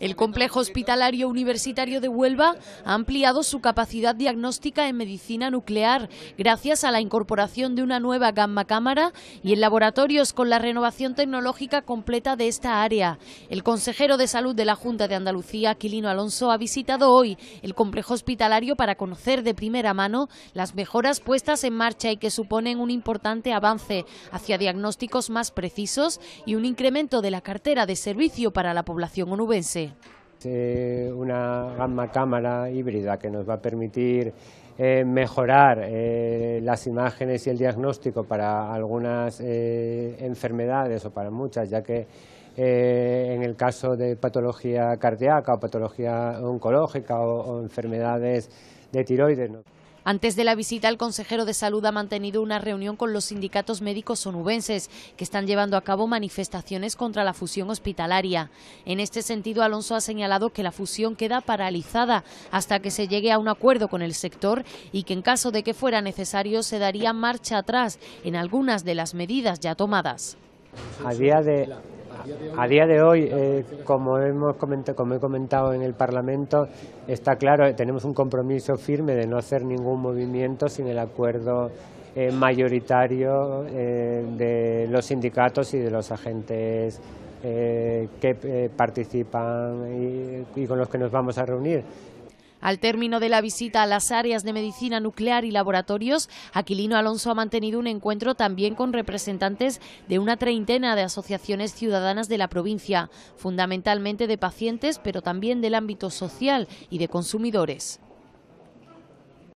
El complejo hospitalario universitario de Huelva ha ampliado su capacidad diagnóstica en medicina nuclear gracias a la incorporación de una nueva gamma cámara y en laboratorios con la renovación tecnológica completa de esta área. El consejero de salud de la Junta de Andalucía, Aquilino Alonso, ha visitado hoy el complejo hospitalario para conocer de primera mano las mejoras puestas en marcha y que suponen un importante avance hacia diagnósticos más precisos y un incremento de la cartera de servicio para la población onubense. Eh, una gama cámara híbrida que nos va a permitir eh, mejorar eh, las imágenes y el diagnóstico para algunas enfermedades o para muchas, ya que en el caso de patología cardíaca o patología oncológica o, enfermedades de tiroides. Antes de la visita, el consejero de salud ha mantenido una reunión con los sindicatos médicos sonubenses, que están llevando a cabo manifestaciones contra la fusión hospitalaria. En este sentido, Alonso ha señalado que la fusión queda paralizada hasta que se llegue a un acuerdo con el sector y que en caso de que fuera necesario se daría marcha atrás en algunas de las medidas ya tomadas. día de, a día de hoy, eh, como, he comentado en el Parlamento, está claro, eh, tenemos un compromiso firme de no hacer ningún movimiento sin el acuerdo eh, mayoritario de los sindicatos y de los agentes que participan y con los que nos vamos a reunir. Al término de la visita a las áreas de medicina nuclear y laboratorios, Aquilino Alonso ha mantenido un encuentro también con representantes de una treintena de asociaciones ciudadanas de la provincia, fundamentalmente de pacientes, pero también del ámbito social y de consumidores.